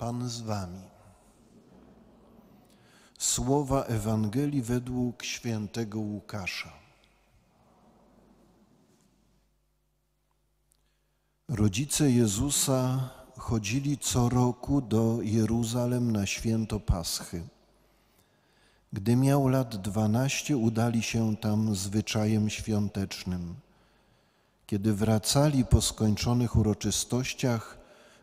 Pan z wami. Słowa Ewangelii według świętego Łukasza. Rodzice Jezusa chodzili co roku do Jeruzalem na święto Paschy. Gdy miał lat dwanaście, udali się tam zwyczajem świątecznym. Kiedy wracali po skończonych uroczystościach,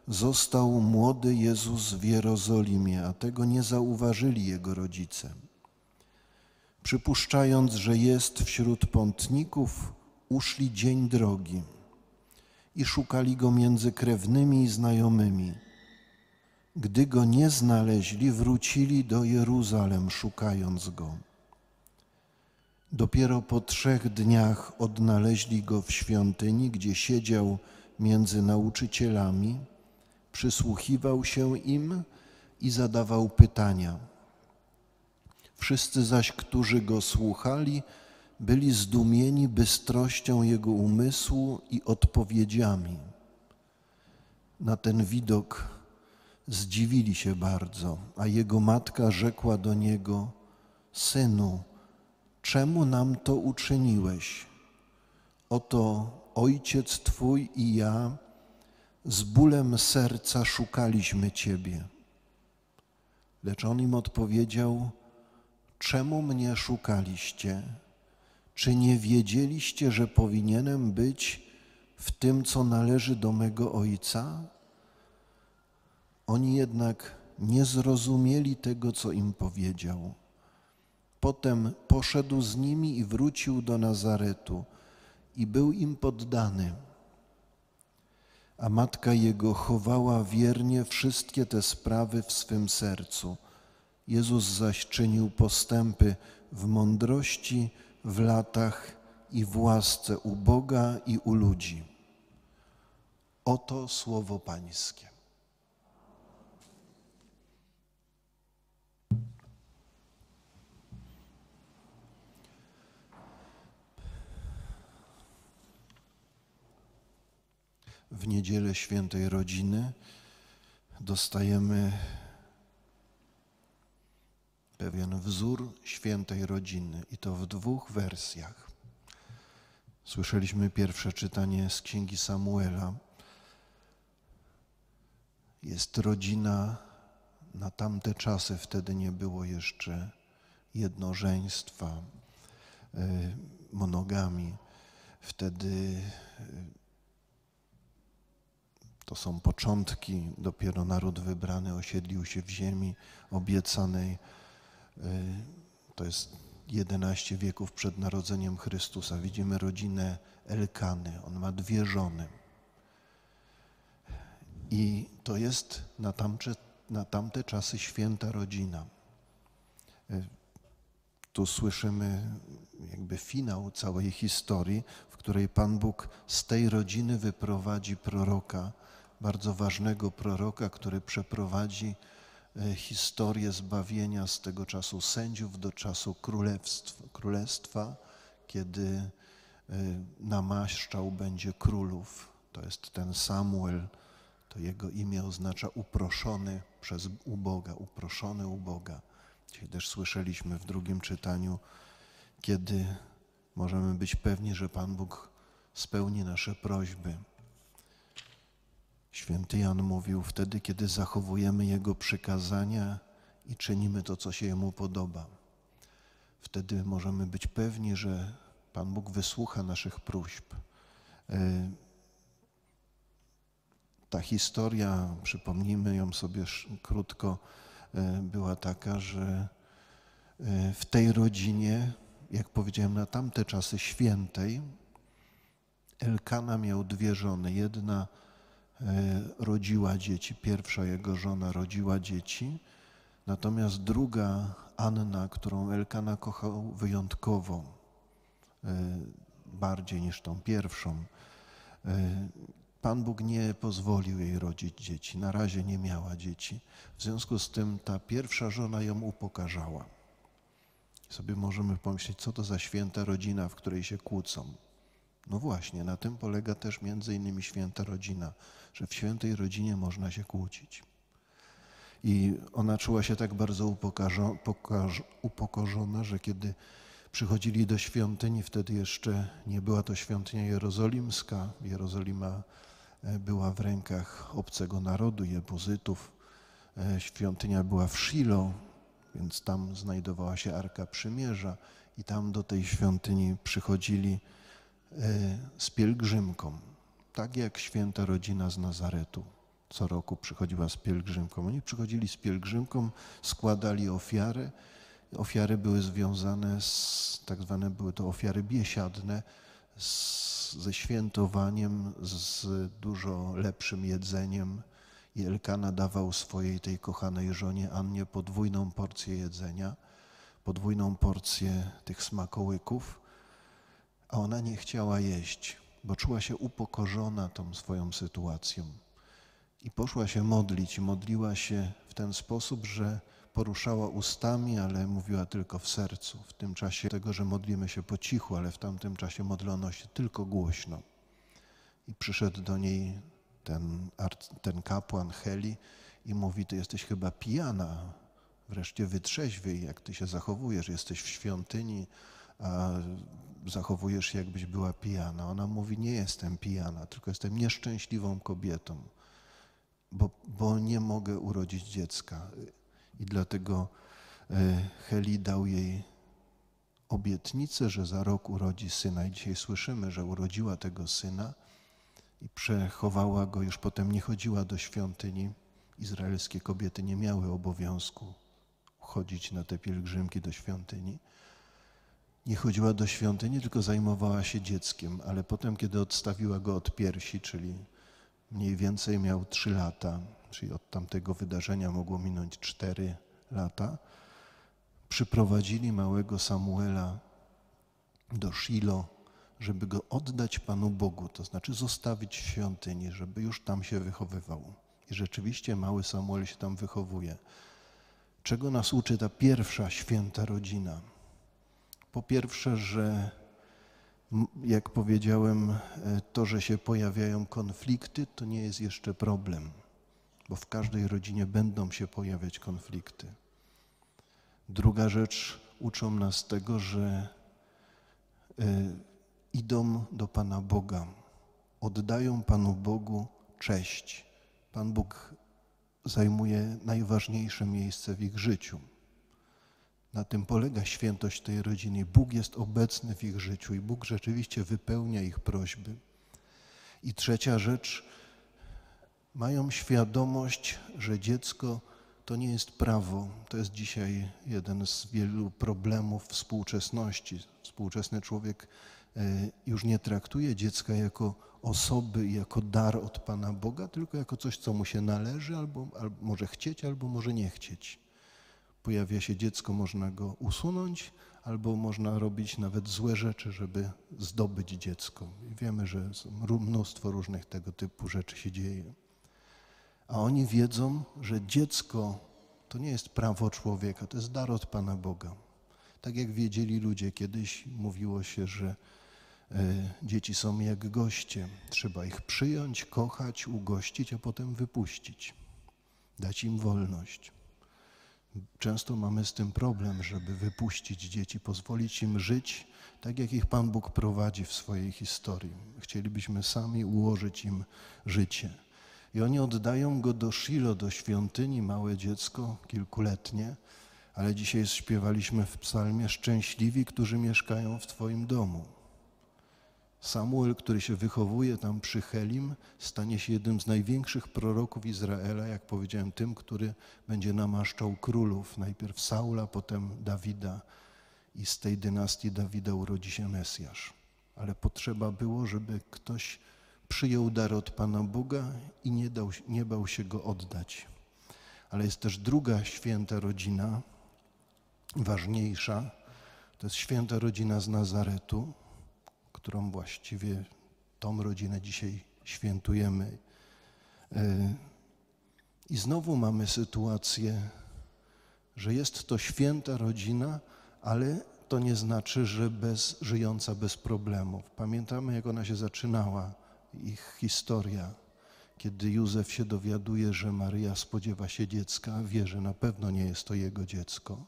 został młody Jezus w Jerozolimie, a tego nie zauważyli jego rodzice. Przypuszczając, że jest wśród pątników, uszli dzień drogi i szukali go między krewnymi i znajomymi. Gdy go nie znaleźli, wrócili do Jeruzalem, szukając go. Dopiero po trzech dniach odnaleźli go w świątyni, gdzie siedział między nauczycielami przysłuchiwał się im i zadawał pytania. Wszyscy zaś, którzy go słuchali, byli zdumieni bystrością jego umysłu i odpowiedziami. Na ten widok zdziwili się bardzo, a jego matka rzekła do niego: Synu, czemu nam to uczyniłeś? Oto ojciec Twój i ja z bólem serca szukaliśmy Ciebie. Lecz on im odpowiedział: Czemu mnie szukaliście? Czy nie wiedzieliście, że powinienem być w tym, co należy do mego Ojca? Oni jednak nie zrozumieli tego, co im powiedział. Potem poszedł z nimi i wrócił do Nazaretu i był im poddany a matka jego chowała wiernie wszystkie te sprawy w swym sercu. Jezus zaś czynił postępy w mądrości, w latach i w łasce u Boga i u ludzi. Oto słowo Pańskie. w niedzielę świętej rodziny dostajemy pewien wzór świętej rodziny i to w dwóch wersjach. Słyszeliśmy pierwsze czytanie z księgi Samuela. Jest rodzina na tamte czasy, wtedy nie było jeszcze jednożeństwa, e, monogami. Wtedy to są początki, dopiero naród wybrany osiedlił się w ziemi obiecanej. Y, to jest 11 wieków przed narodzeniem Chrystusa. Widzimy rodzinę Elkany. On ma dwie żony. I to jest na, na tamte czasy święta rodzina. Y, tu słyszymy jakby finał całej historii, w której Pan Bóg z tej rodziny wyprowadzi proroka, bardzo ważnego proroka, który przeprowadzi e, historię zbawienia z tego czasu sędziów do czasu królestwa, kiedy e, namaszczał będzie królów. To jest ten Samuel, to jego imię oznacza uproszony przez uboga, uproszony uboga. Dzisiaj też słyszeliśmy w drugim czytaniu, kiedy możemy być pewni, że Pan Bóg spełni nasze prośby. Święty Jan mówił, wtedy, kiedy zachowujemy Jego przykazania i czynimy to, co się Jemu podoba, wtedy możemy być pewni, że Pan Bóg wysłucha naszych próśb. E, ta historia, przypomnijmy ją sobie krótko, e, była taka, że e, w tej rodzinie, jak powiedziałem, na tamte czasy świętej, Elkana miał dwie żony. Jedna E, rodziła dzieci, pierwsza jego żona rodziła dzieci, natomiast druga Anna, którą Elkana kochał wyjątkowo, e, bardziej niż tą pierwszą, e, Pan Bóg nie pozwolił jej rodzić dzieci, na razie nie miała dzieci. W związku z tym ta pierwsza żona ją upokarzała. Sobie możemy pomyśleć, co to za święta rodzina, w której się kłócą. No właśnie, na tym polega też między innymi święta rodzina, że w świętej rodzinie można się kłócić. I ona czuła się tak bardzo upokarzo, upokorzona, że kiedy przychodzili do świątyni, wtedy jeszcze nie była to świątynia jerozolimska. Jerozolima e, była w rękach obcego narodu, jebuzytów. E, świątynia była w Shiloh, więc tam znajdowała się Arka Przymierza i tam do tej świątyni przychodzili Y, z pielgrzymką, tak jak święta rodzina z Nazaretu co roku przychodziła z pielgrzymką. Oni przychodzili z pielgrzymką, składali ofiary. Ofiary były związane z, tak zwane były to ofiary biesiadne, z, ze świętowaniem, z dużo lepszym jedzeniem. I Elkana dawał swojej tej kochanej żonie Annie podwójną porcję jedzenia, podwójną porcję tych smakołyków a ona nie chciała jeść, bo czuła się upokorzona tą swoją sytuacją. I poszła się modlić, modliła się w ten sposób, że poruszała ustami, ale mówiła tylko w sercu. W tym czasie tego, że modlimy się po cichu, ale w tamtym czasie modlono się tylko głośno. I przyszedł do niej ten, ten kapłan Heli i mówi, ty jesteś chyba pijana, wreszcie wytrzeźwiej, jak ty się zachowujesz, jesteś w świątyni, a zachowujesz się, jakbyś była pijana. Ona mówi, nie jestem pijana, tylko jestem nieszczęśliwą kobietą, bo, bo nie mogę urodzić dziecka. I dlatego e, Heli dał jej obietnicę, że za rok urodzi syna. I dzisiaj słyszymy, że urodziła tego syna i przechowała go, już potem nie chodziła do świątyni. Izraelskie kobiety nie miały obowiązku chodzić na te pielgrzymki do świątyni nie chodziła do świątyni, tylko zajmowała się dzieckiem, ale potem, kiedy odstawiła go od piersi, czyli mniej więcej miał 3 lata, czyli od tamtego wydarzenia mogło minąć 4 lata, przyprowadzili małego Samuela do Shilo, żeby go oddać Panu Bogu, to znaczy zostawić w świątyni, żeby już tam się wychowywał. I rzeczywiście mały Samuel się tam wychowuje. Czego nas uczy ta pierwsza święta rodzina? Po pierwsze, że jak powiedziałem, e, to, że się pojawiają konflikty, to nie jest jeszcze problem, bo w każdej rodzinie będą się pojawiać konflikty. Druga rzecz, uczą nas tego, że e, idą do Pana Boga, oddają Panu Bogu cześć. Pan Bóg zajmuje najważniejsze miejsce w ich życiu. Na tym polega świętość tej rodziny. Bóg jest obecny w ich życiu i Bóg rzeczywiście wypełnia ich prośby. I trzecia rzecz, mają świadomość, że dziecko to nie jest prawo. To jest dzisiaj jeden z wielu problemów współczesności. Współczesny człowiek e, już nie traktuje dziecka jako osoby, jako dar od Pana Boga, tylko jako coś, co mu się należy, albo, albo może chcieć, albo może nie chcieć pojawia się dziecko, można go usunąć, albo można robić nawet złe rzeczy, żeby zdobyć dziecko. I wiemy, że mnóstwo różnych tego typu rzeczy się dzieje. A oni wiedzą, że dziecko to nie jest prawo człowieka, to jest dar od Pana Boga. Tak jak wiedzieli ludzie, kiedyś mówiło się, że e, dzieci są jak goście. Trzeba ich przyjąć, kochać, ugościć, a potem wypuścić, dać im wolność. Często mamy z tym problem, żeby wypuścić dzieci, pozwolić im żyć tak, jak ich Pan Bóg prowadzi w swojej historii. Chcielibyśmy sami ułożyć im życie. I oni oddają go do Shilo, do świątyni, małe dziecko, kilkuletnie, ale dzisiaj śpiewaliśmy w psalmie Szczęśliwi, którzy mieszkają w Twoim domu. Samuel, który się wychowuje tam przy Helim, stanie się jednym z największych proroków Izraela, jak powiedziałem, tym, który będzie namaszczał królów, najpierw Saula, potem Dawida. I z tej dynastii Dawida urodzi się Mesjasz. Ale potrzeba było, żeby ktoś przyjął dar od Pana Boga i nie, dał, nie bał się go oddać. Ale jest też druga święta rodzina, ważniejsza, to jest święta rodzina z Nazaretu, którą właściwie tą rodzinę dzisiaj świętujemy. E, I znowu mamy sytuację, że jest to święta rodzina, ale to nie znaczy, że bez, żyjąca bez problemów. Pamiętamy, jak ona się zaczynała, ich historia, kiedy Józef się dowiaduje, że Maryja spodziewa się dziecka, wie, że na pewno nie jest to jego dziecko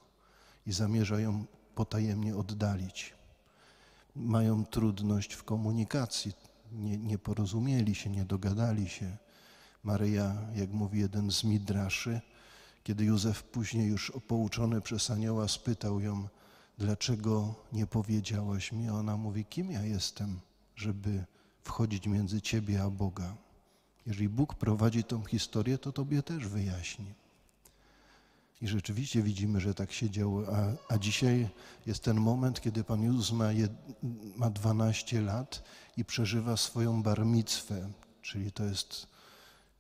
i zamierza ją potajemnie oddalić mają trudność w komunikacji, nie, nie porozumieli się, nie dogadali się. Maryja, jak mówi jeden z midraszy, kiedy Józef później już pouczony przez anioła spytał ją, dlaczego nie powiedziałaś mi? Ona mówi, kim ja jestem, żeby wchodzić między ciebie a Boga? Jeżeli Bóg prowadzi tą historię, to tobie też wyjaśni. I rzeczywiście widzimy, że tak się działo. A, a dzisiaj jest ten moment, kiedy Pan Jezus ma, jed, ma 12 lat i przeżywa swoją barmicwę. Czyli to jest,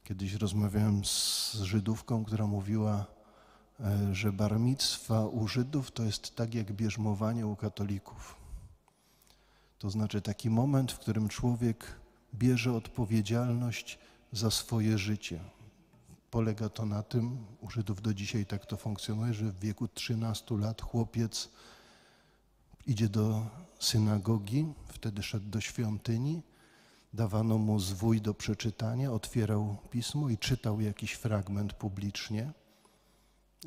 kiedyś rozmawiałem z Żydówką, która mówiła, e, że barmictwa u Żydów to jest tak jak bierzmowanie u katolików. To znaczy taki moment, w którym człowiek bierze odpowiedzialność za swoje życie. Polega to na tym, u Żydów do dzisiaj tak to funkcjonuje, że w wieku 13 lat chłopiec idzie do synagogi, wtedy szedł do świątyni, dawano mu zwój do przeczytania, otwierał pismo i czytał jakiś fragment publicznie.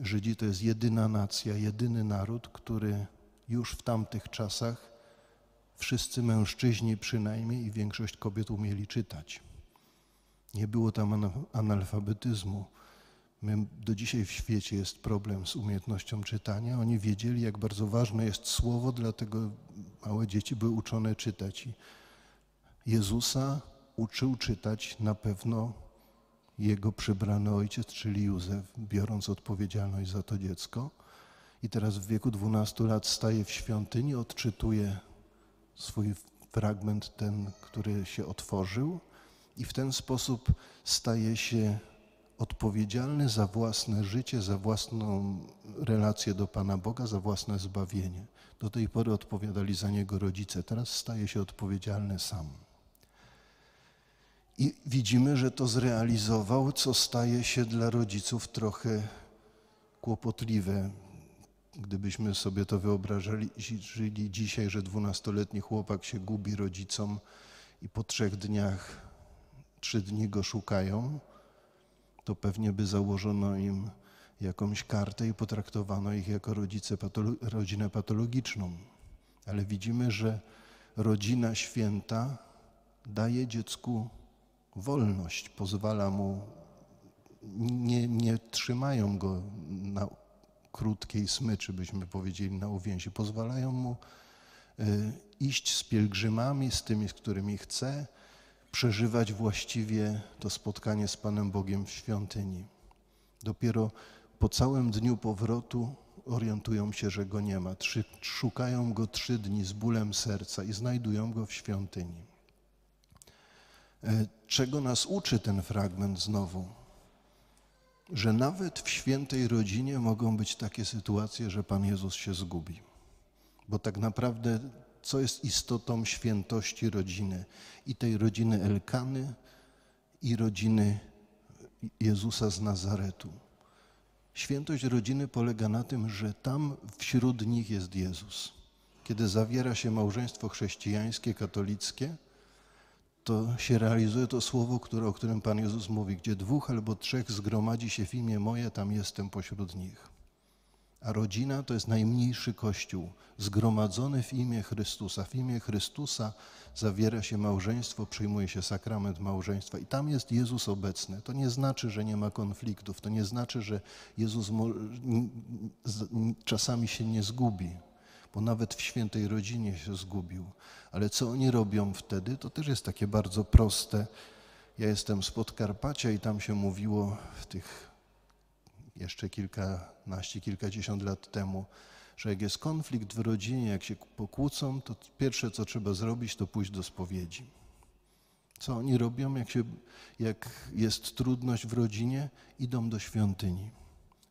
Żydzi to jest jedyna nacja, jedyny naród, który już w tamtych czasach wszyscy mężczyźni przynajmniej i większość kobiet umieli czytać. Nie było tam analfabetyzmu. My, do dzisiaj w świecie jest problem z umiejętnością czytania. Oni wiedzieli, jak bardzo ważne jest słowo, dlatego małe dzieci były uczone czytać. I Jezusa uczył czytać na pewno jego przybrany ojciec, czyli Józef, biorąc odpowiedzialność za to dziecko. I teraz w wieku 12 lat staje w świątyni, odczytuje swój fragment, ten, który się otworzył i w ten sposób staje się odpowiedzialny za własne życie, za własną relację do Pana Boga, za własne zbawienie. Do tej pory odpowiadali za niego rodzice, teraz staje się odpowiedzialny sam. I widzimy, że to zrealizował, co staje się dla rodziców trochę kłopotliwe. Gdybyśmy sobie to wyobrażali żyli dzisiaj, że dwunastoletni chłopak się gubi rodzicom i po trzech dniach trzy dni go szukają, to pewnie by założono im jakąś kartę i potraktowano ich jako rodzice patolo rodzinę patologiczną. Ale widzimy, że rodzina święta daje dziecku wolność, pozwala mu, nie, nie trzymają go na krótkiej smyczy, byśmy powiedzieli, na uwięzi, pozwalają mu e, iść z pielgrzymami, z tymi, z którymi chce, przeżywać właściwie to spotkanie z Panem Bogiem w świątyni. Dopiero po całym dniu powrotu orientują się, że go nie ma. Trzy, szukają go trzy dni z bólem serca i znajdują go w świątyni. E, czego nas uczy ten fragment znowu? Że nawet w świętej rodzinie mogą być takie sytuacje, że Pan Jezus się zgubi. Bo tak naprawdę co jest istotą świętości rodziny i tej rodziny Elkany i rodziny Jezusa z Nazaretu. Świętość rodziny polega na tym, że tam wśród nich jest Jezus. Kiedy zawiera się małżeństwo chrześcijańskie, katolickie, to się realizuje to słowo, które, o którym Pan Jezus mówi, gdzie dwóch albo trzech zgromadzi się w imię moje, tam jestem pośród nich. A rodzina to jest najmniejszy kościół, zgromadzony w imię Chrystusa. W imię Chrystusa zawiera się małżeństwo, przyjmuje się sakrament małżeństwa i tam jest Jezus obecny. To nie znaczy, że nie ma konfliktów, to nie znaczy, że Jezus czasami się nie zgubi, bo nawet w świętej rodzinie się zgubił. Ale co oni robią wtedy, to też jest takie bardzo proste. Ja jestem z Podkarpacia i tam się mówiło w tych jeszcze kilkanaście, kilkadziesiąt lat temu, że jak jest konflikt w rodzinie, jak się pokłócą, to pierwsze, co trzeba zrobić, to pójść do spowiedzi. Co oni robią, jak, się, jak jest trudność w rodzinie? Idą do świątyni.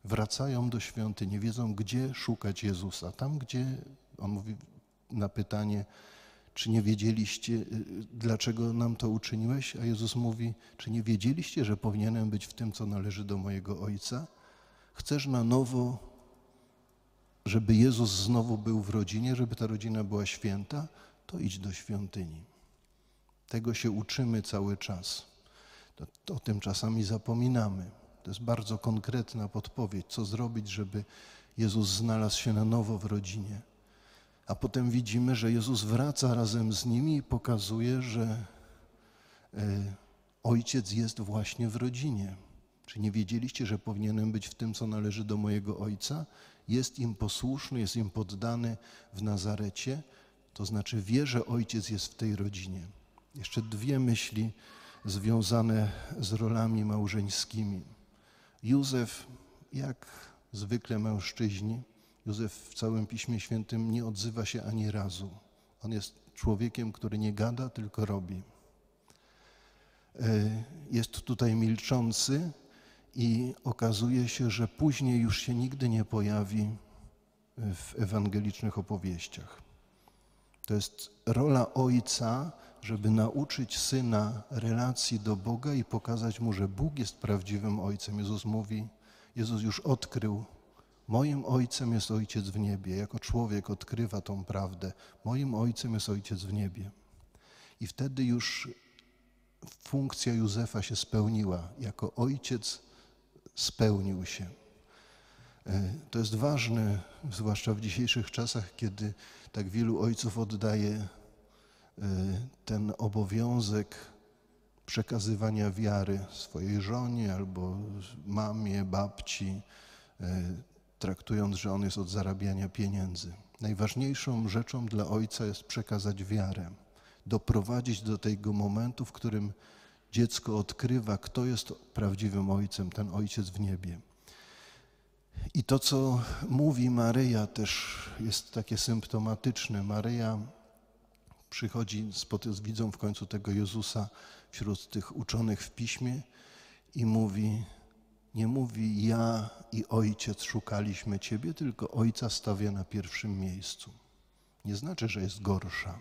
Wracają do świątyni, wiedzą, gdzie szukać Jezusa. Tam, gdzie on mówi na pytanie, czy nie wiedzieliście, y, dlaczego nam to uczyniłeś? A Jezus mówi, czy nie wiedzieliście, że powinienem być w tym, co należy do mojego Ojca? Chcesz na nowo, żeby Jezus znowu był w rodzinie, żeby ta rodzina była święta, to idź do świątyni. Tego się uczymy cały czas. To, o tym czasami zapominamy. To jest bardzo konkretna podpowiedź, co zrobić, żeby Jezus znalazł się na nowo w rodzinie. A potem widzimy, że Jezus wraca razem z nimi i pokazuje, że y, ojciec jest właśnie w rodzinie. Czy nie wiedzieliście, że powinienem być w tym, co należy do mojego ojca? Jest im posłuszny, jest im poddany w Nazarecie, to znaczy wie, że ojciec jest w tej rodzinie. Jeszcze dwie myśli związane z rolami małżeńskimi. Józef, jak zwykle mężczyźni, Józef w całym Piśmie Świętym nie odzywa się ani razu. On jest człowiekiem, który nie gada, tylko robi. E, jest tutaj milczący, i okazuje się, że później już się nigdy nie pojawi w ewangelicznych opowieściach. To jest rola ojca, żeby nauczyć syna relacji do Boga i pokazać mu, że Bóg jest prawdziwym ojcem. Jezus mówi, Jezus już odkrył, moim ojcem jest ojciec w niebie. Jako człowiek odkrywa tą prawdę. Moim ojcem jest ojciec w niebie. I wtedy już funkcja Józefa się spełniła. Jako ojciec spełnił się. E, to jest ważne, zwłaszcza w dzisiejszych czasach, kiedy tak wielu ojców oddaje e, ten obowiązek przekazywania wiary swojej żonie albo mamie, babci, e, traktując, że on jest od zarabiania pieniędzy. Najważniejszą rzeczą dla ojca jest przekazać wiarę, doprowadzić do tego momentu, w którym dziecko odkrywa, kto jest prawdziwym ojcem, ten ojciec w niebie. I to, co mówi Maryja, też jest takie symptomatyczne. Maryja przychodzi, widzą w końcu tego Jezusa wśród tych uczonych w piśmie i mówi: Nie mówi, ja i ojciec szukaliśmy Ciebie, tylko ojca stawia na pierwszym miejscu. Nie znaczy, że jest gorsza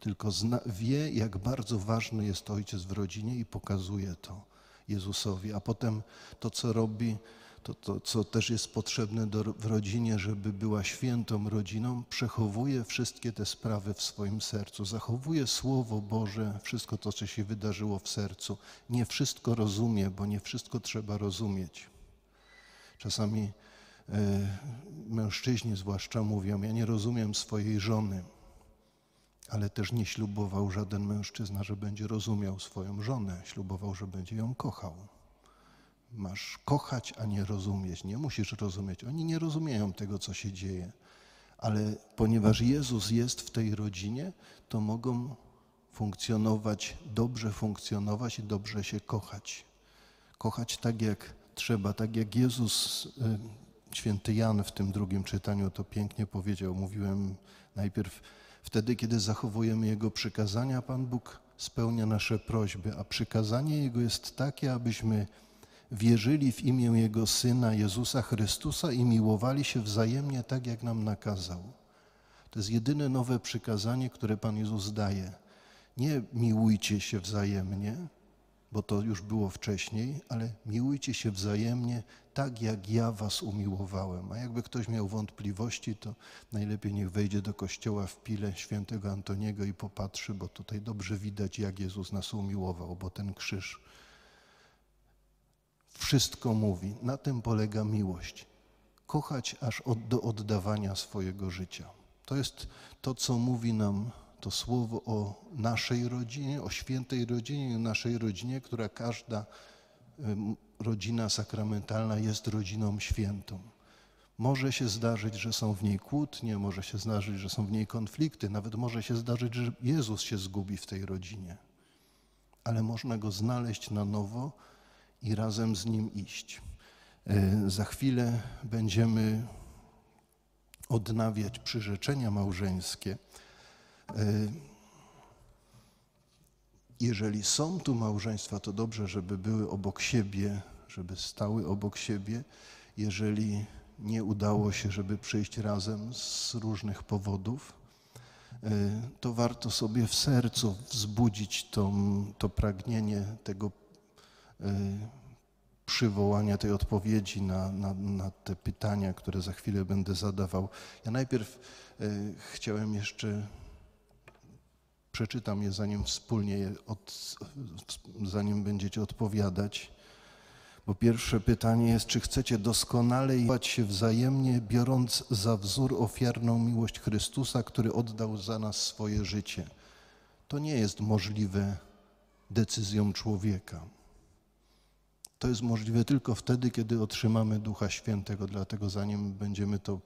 tylko zna, wie, jak bardzo ważny jest ojciec w rodzinie i pokazuje to Jezusowi. A potem to, co robi, to, to co też jest potrzebne do, w rodzinie, żeby była świętą rodziną, przechowuje wszystkie te sprawy w swoim sercu, zachowuje Słowo Boże, wszystko to, co się wydarzyło w sercu. Nie wszystko rozumie, bo nie wszystko trzeba rozumieć. Czasami e, mężczyźni zwłaszcza mówią: Ja nie rozumiem swojej żony ale też nie ślubował żaden mężczyzna, że będzie rozumiał swoją żonę. Ślubował, że będzie ją kochał. Masz kochać, a nie rozumieć. Nie musisz rozumieć. Oni nie rozumieją tego, co się dzieje. Ale ponieważ Jezus jest w tej rodzinie, to mogą funkcjonować, dobrze funkcjonować i dobrze się kochać. Kochać tak, jak trzeba, tak jak Jezus, y, święty Jan w tym drugim czytaniu to pięknie powiedział. Mówiłem najpierw, Wtedy, kiedy zachowujemy Jego przykazania, Pan Bóg spełnia nasze prośby, a przykazanie Jego jest takie, abyśmy wierzyli w imię Jego Syna Jezusa Chrystusa i miłowali się wzajemnie tak, jak nam nakazał. To jest jedyne nowe przykazanie, które Pan Jezus daje. Nie miłujcie się wzajemnie, bo to już było wcześniej, ale miłujcie się wzajemnie tak jak ja was umiłowałem. A jakby ktoś miał wątpliwości, to najlepiej niech wejdzie do kościoła w pile świętego Antoniego i popatrzy, bo tutaj dobrze widać, jak Jezus nas umiłował, bo ten krzyż wszystko mówi. Na tym polega miłość. Kochać aż od, do oddawania swojego życia. To jest to, co mówi nam to słowo o naszej rodzinie, o świętej rodzinie, o naszej rodzinie, która każda rodzina sakramentalna jest rodziną świętą. Może się zdarzyć, że są w niej kłótnie, może się zdarzyć, że są w niej konflikty, nawet może się zdarzyć, że Jezus się zgubi w tej rodzinie. Ale można go znaleźć na nowo i razem z nim iść. Yy, za chwilę będziemy odnawiać przyrzeczenia małżeńskie. Yy, jeżeli są tu małżeństwa, to dobrze, żeby były obok siebie, żeby stały obok siebie. Jeżeli nie udało się, żeby przyjść razem z różnych powodów, y, to warto sobie w sercu wzbudzić to, to pragnienie tego y, przywołania, tej odpowiedzi na, na, na, te pytania, które za chwilę będę zadawał. Ja najpierw y, chciałem jeszcze Przeczytam je zanim wspólnie, je od, zanim będziecie odpowiadać. Bo pierwsze pytanie jest, czy chcecie doskonale jechać się wzajemnie, biorąc za wzór ofiarną miłość Chrystusa, który oddał za nas swoje życie. To nie jest możliwe decyzją człowieka. To jest możliwe tylko wtedy, kiedy otrzymamy Ducha Świętego. Dlatego zanim będziemy to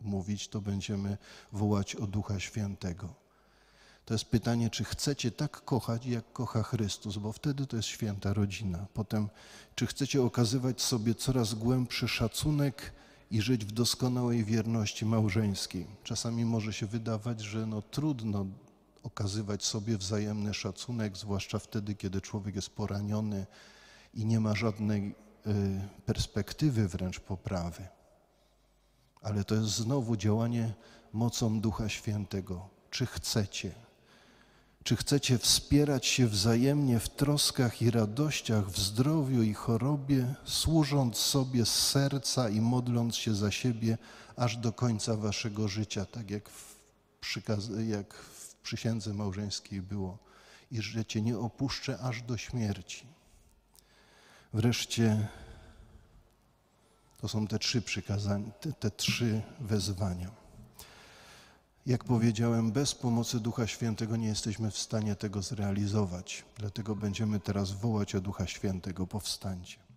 mówić, to będziemy wołać o Ducha Świętego. To jest pytanie, czy chcecie tak kochać, jak kocha Chrystus, bo wtedy to jest święta rodzina. Potem, czy chcecie okazywać sobie coraz głębszy szacunek i żyć w doskonałej wierności małżeńskiej. Czasami może się wydawać, że no trudno okazywać sobie wzajemny szacunek, zwłaszcza wtedy, kiedy człowiek jest poraniony i nie ma żadnej y, perspektywy wręcz poprawy. Ale to jest znowu działanie mocą Ducha Świętego. Czy chcecie? Czy chcecie wspierać się wzajemnie w troskach i radościach, w zdrowiu i chorobie, służąc sobie z serca i modląc się za siebie aż do końca waszego życia, tak jak w, przykaz- jak w przysiędze małżeńskiej było, i że cię nie opuszczę aż do śmierci. Wreszcie to są te trzy przykazania, te, te trzy wezwania. Jak powiedziałem, bez pomocy Ducha Świętego nie jesteśmy w stanie tego zrealizować. Dlatego będziemy teraz wołać o Ducha Świętego, powstańcie.